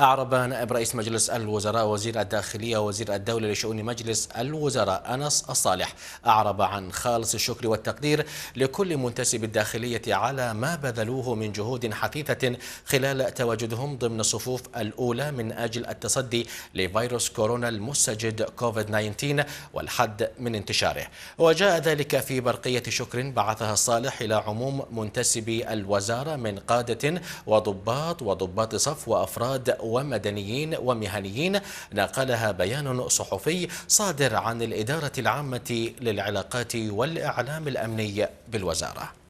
أعرب نائب رئيس مجلس الوزراء وزير الداخلية وزير الدولة لشؤون مجلس الوزراء أنس الصالح أعرب عن خالص الشكر والتقدير لكل منتسب الداخلية على ما بذلوه من جهود حثيثة خلال تواجدهم ضمن الصفوف الأولى من أجل التصدي لفيروس كورونا المستجد كوفيد 19 والحد من انتشاره وجاء ذلك في برقية شكر بعثها الصالح إلى عموم منتسبي الوزارة من قادة وضباط وضباط صف وأفراد ومدنيين ومهنيين نقلها بيان صحفي صادر عن الإدارة العامة للعلاقات والإعلام الأمني بالوزارة